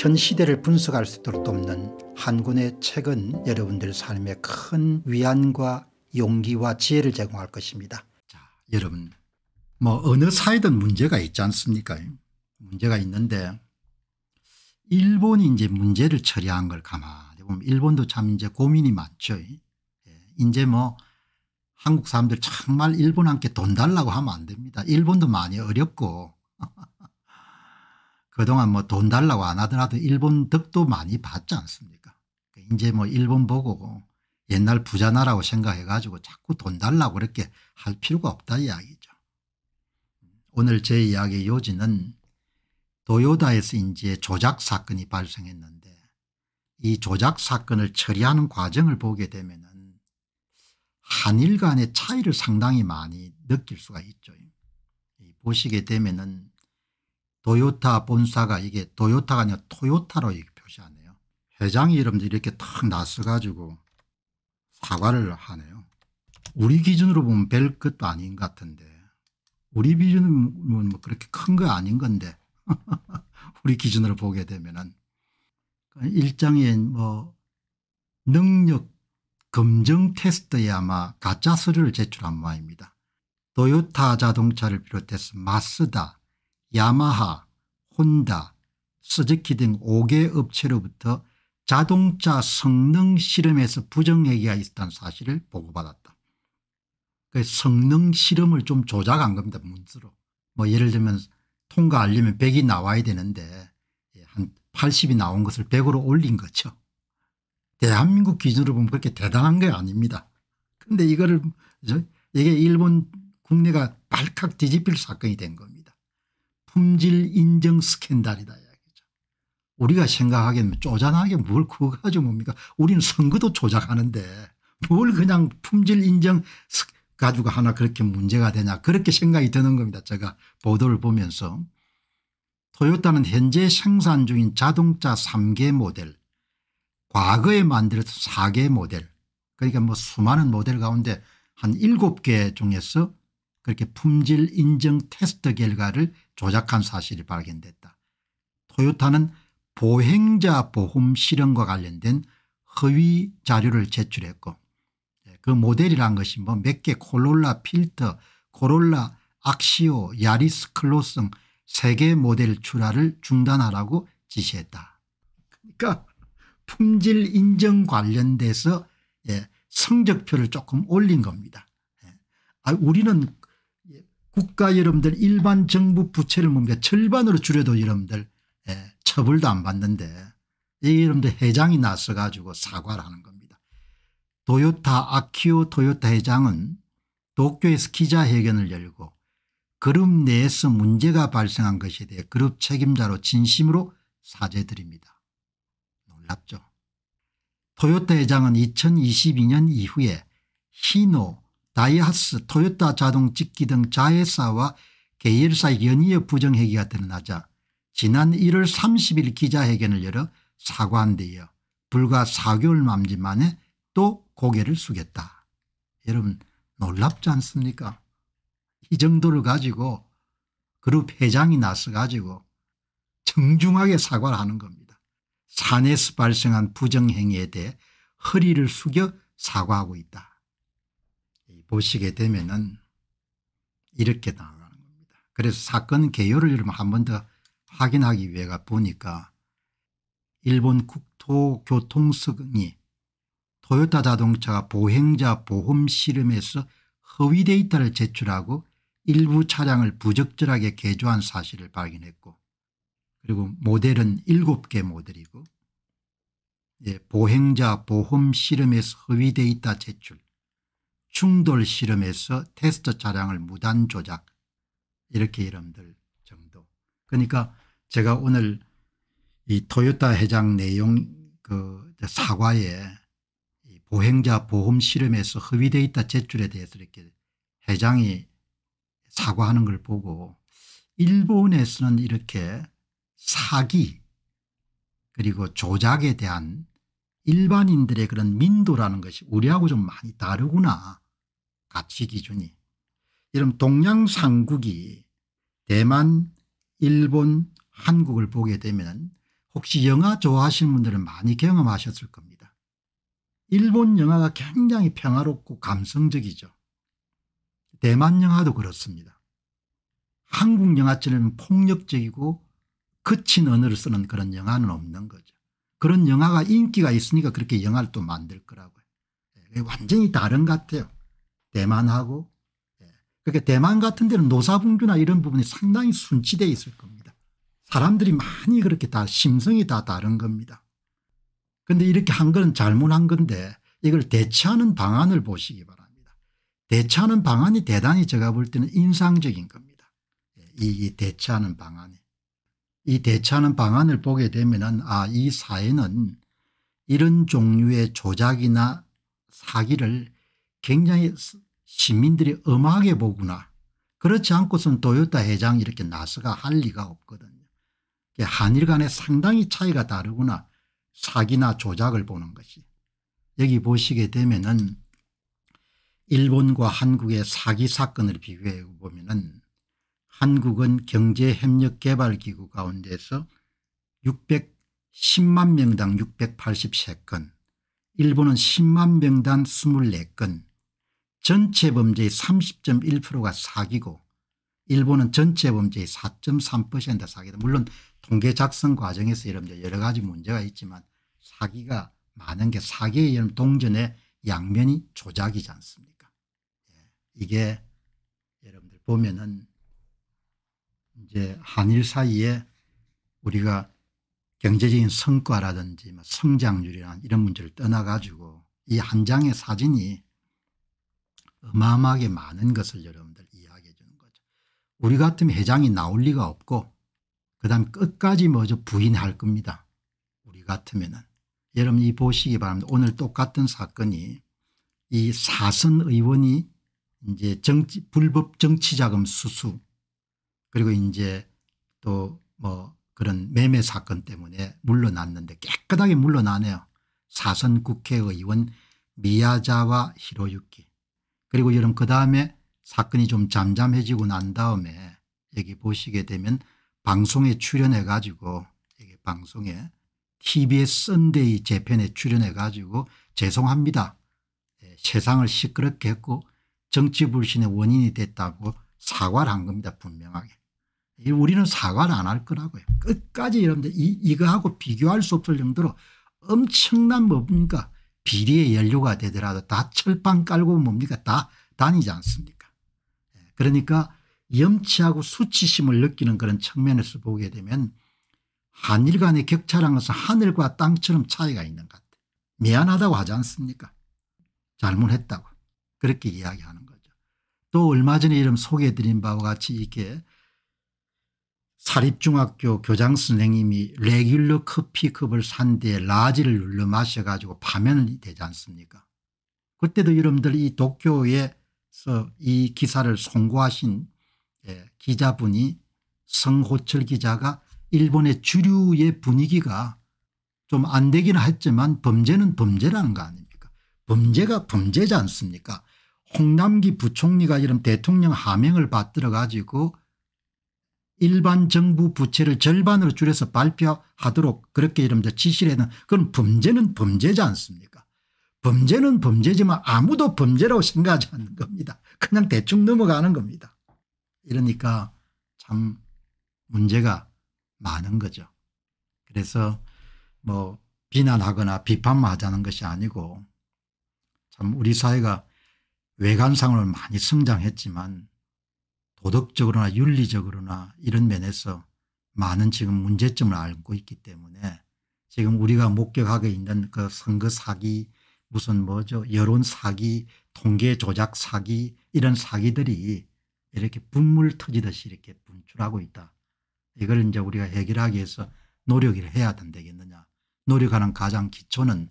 현 시대를 분석할 수 있도록 돕는 한군의 책은 여러분들 삶에 큰 위안과 용기와 지혜를 제공할 것입니다. 자, 여러분 뭐 어느 사이든 문제가 있지 않습니까 문제가 있는데 일본이 이제 문제를 처리한 걸 가만히 보면 일본도 참 이제 고민이 많죠. 예, 이제 뭐 한국 사람들 정말 일본한테 돈 달라고 하면 안 됩니다. 일본도 많이 어렵고 그동안 뭐 돈 달라고 안 하더라도 일본 덕도 많이 봤지 않습니까 이제 뭐 일본 보고 옛날 부자 나라고 생각해 가지고 자꾸 돈 달라고 그렇게 할 필요가 없다 이야기죠. 오늘 제이야기 요지는 도요다에서 이제 조작 사건이 발생했는데 이 조작 사건을 처리하는 과정을 보게 되면 은 한일 간의 차이를 상당히 많이 느낄 수가 있죠. 보시게 되면 은 도요타 본사가 이게 도요타가 아니라 토요타로 표시하네요. 회장 이름도 이렇게 탁 나서가지고 사과를 하네요. 우리 기준으로 보면 별 것도 아닌 것 같은데 우리 기준은 뭐 그렇게 큰 거 아닌 건데 우리 기준으로 보게 되면은 일장에 뭐 능력 검증 테스트에 아마 가짜 서류를 제출한 모양입니다. 도요타 자동차를 비롯해서 마스다, 야마하, 혼다 스즈키 등 5개 업체로부터 자동차 성능 실험에서 부정얘기가 있었다는 사실을 보고받았다. 그 성능 실험을 좀 조작한 겁니다. 문서로. 뭐 예를 들면 통과하려면 100이 나와야 되는데 예, 한 80이 나온 것을 100으로 올린 거죠. 대한민국 기준으로 보면 그렇게 대단한 게 아닙니다. 근데 이거를 이게 일본 국내가 발칵 뒤집힐 사건이 된 겁니다. 품질 인정 스캔들이다. 우리가 생각하기에는 쪼잔하게 뭘 그거 가지고 뭡니까 우리는 선거도 조작하는데 뭘 그냥 품질 인정 가지고 하나 그렇게 문제가 되냐 그렇게 생각이 드는 겁니다. 제가 보도를 보면서 토요타는 현재 생산 중인 자동차 3개 모델 과거에 만들었던 4개 모델 그러니까 뭐 수많은 모델 가운데 한 7개 중에서 그렇게 품질 인증 테스트 결과를 조작한 사실이 발견됐다. 토요타는 보행자 보험 실현과 관련된 허위 자료를 제출했고 예, 그 모델이란 것이 뭐몇개 코롤라 필터 코롤라 악시오 야리스 클로성 세개 모델 출하를 중단하라고 지시했다. 그러니까 품질 인증 관련돼서 예, 성적표를 조금 올린 겁니다. 예. 아, 우리는 국가 여러분들 일반 정부 부채를 뭡니까 절반으로 줄여도 여러분들 예, 처벌도 안 받는데 이 여러분들 회장이 나서 가지고 사과를 하는 겁니다. 도요타 아키오 도요타 회장은 도쿄에서 기자회견을 열고 그룹 내에서 문제가 발생한 것에 대해 그룹 책임자로 진심으로 사죄드립니다. 놀랍죠. 토요타 회장은 2022년 이후에 히노 다이하스 토요타 자동찍기 등 자회사와 계열사 연이어 부정행위가 드러나자 지난 1월 30일 기자회견을 열어 사과한 데 이어 불과 4개월 남짓 만에 또 고개를 숙였다. 여러분 놀랍지 않습니까 이 정도를 가지고 그룹 회장이 나서 가지고 정중하게 사과를 하는 겁니다. 산에서 발생한 부정행위에 대해 허리를 숙여 사과하고 있다. 보시게 되면은 이렇게 나가는 겁니다. 그래서 사건 개요를 한번 더 확인하기 위해가 보니까 일본 국토교통성이 토요타 자동차가 보행자 보험 실험에서 허위 데이터를 제출하고 일부 차량을 부적절하게 개조한 사실을 발견했고 그리고 모델은 7개 모델이고 예, 보행자 보험 실험에서 허위 데이터 제출 충돌 실험에서 테스트 차량을 무단 조작 이렇게 이름들 정도. 그러니까 제가 오늘 이 토요타 회장 내용 그 사과에 보행자 보험 실험에서 허위데 있다 제출에 대해서 이렇게 회장이 사과하는 걸 보고 일본에서는 이렇게 사기 그리고 조작에 대한 일반인들의 그런 민도라는 것이 우리하고 좀 많이 다르구나 가치 기준이. 이런 동양상국이 대만 일본 한국을 보게 되면 혹시 영화 좋아하시는 분들은 많이 경험하셨을 겁니다. 일본 영화가 굉장히 평화롭고 감성적이죠. 대만 영화도 그렇습니다. 한국 영화처럼 폭력적이고 거친 언어를 쓰는 그런 영화는 없는 거죠. 그런 영화가 인기가 있으니까 그렇게 영화를 또 만들 거라고요. 예, 완전히 다른 것 같아요. 대만하고 예, 그렇게 그러니까 대만 같은 데는 노사분규나 이런 부분이 상당히 순치되어 있을 겁니다. 사람들이 많이 그렇게 다 심성이 다 다른 겁니다. 그런데 이렇게 한 건 잘못한 건데 이걸 대처하는 방안을 보시기 바랍니다. 대처하는 방안이 대단히 제가 볼 때는 인상적인 겁니다. 예, 이 대처하는 방안이. 이 대처하는 방안을 보게 되면 아이 사회는 이런 종류의 조작이나 사기를 굉장히 시민들이 엄하게 보구나. 그렇지 않고선 도요타 회장 이렇게 나서가할 리가 없거든요. 한일 간에 상당히 차이가 다르구나. 사기나 조작을 보는 것이. 여기 보시게 되면 은 일본과 한국의 사기 사건을 비교해 보면 은 한국은 경제협력개발기구 가운데서 610만 명당 683건 일본은 10만 명당 24건 전체 범죄의 30.1%가 사기고 일본은 전체 범죄의 4.3%가 사기다. 물론 통계 작성 과정에서 여러분들 여러 가지 문제가 있지만 사기가 많은 게 사기의 여름 동전의 양면이 조작이지 않습니까 예, 이게 여러분들 보면은 이제 한일 사이에 우리가 경제적인 성과라든지 뭐 성장률이란 이런 문제를 떠나가지고 이 한 장의 사진이 어마어마하게 많은 것을 여러분들 이야기해 주는 거죠. 우리 같으면 회장이 나올 리가 없고 그다음 끝까지 먼저 부인할 겁니다. 우리 같으면은 여러분 이 보시기 바랍니다. 오늘 똑같은 사건이 이 사선 의원이 이제 정치 불법 정치자금 수수 그리고 이제 또 뭐 그런 매매 사건 때문에 물러났는데 깨끗하게 물러나네요. 사선 국회의원 미야자와 히로유키 그리고 여러분 그 다음에 사건이 좀 잠잠해지고 난 다음에 여기 보시게 되면 방송에 출연해 가지고 여기 방송에 tbs 썬데이 재편에 출연해 가지고 죄송합니다. 예, 세상을 시끄럽게 했고 정치 불신의 원인이 됐다고 사과를 한 겁니다 분명하게. 우리는 사과를 안 할 거라고요. 끝까지 여러분들 이, 이거하고 비교할 수 없을 정도로 엄청난 뭡니까 비리의 연료가 되더라도 다 철판 깔고 뭡니까 다 다니지 않습니까 예, 그러니까 염치하고 수치심을 느끼는 그런 측면에서 보게 되면 한일 간의 격차란 것은 하늘과 땅처럼 차이가 있는 것 같아요. 미안하다고 하지 않습니까 잘못했다고 그렇게 이야기하는 거죠. 또 얼마 전에 이름 소개해드린 바와 같이 이렇게 사립중학교 교장 선생님이 레귤러 커피컵을 산 뒤에 라지를 눌러 마셔가지고 파면이 되지 않습니까 그때도 여러분들 이 도쿄에서 이 기사를 송고하신 예, 기자분이 성호철 기자가 일본의 주류의 분위기가 좀 안 되긴 했지만 범죄는 범죄라는 거 아닙니까 범죄가 범죄지 않습니까 홍남기 부총리가 이런 대통령 하명을 받들어 가지고 일반 정부 부채를 절반으로 줄여서 발표하도록 그렇게 이름다 지시를 했는 그건 범죄는 범죄지 않습니까 범죄는 범죄지만 아무도 범죄라고 생각하지 않는 겁니다. 그냥 대충 넘어가는 겁니다. 이러니까 참 문제가 많은 거죠. 그래서 뭐 비난하거나 비판하자는 것이 아니고 참 우리 사회가 외관상으로 많이 성장했지만 도덕적으로나 윤리적으로나 이런 면에서 많은 지금 문제점을 알고 있기 때문에 지금 우리가 목격하고 있는 그 선거 사기 무슨 뭐죠 여론 사기 통계 조작 사기 이런 사기들이 이렇게 분물 터지듯이 이렇게 분출하고 있다. 이걸 이제 우리가 해결하기 위해서 노력을 해야 된다겠느냐 노력하는 가장 기초는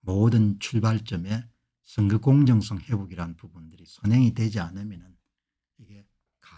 모든 출발점에 선거 공정성 회복이라는 부분들이 선행이 되지 않으면 이게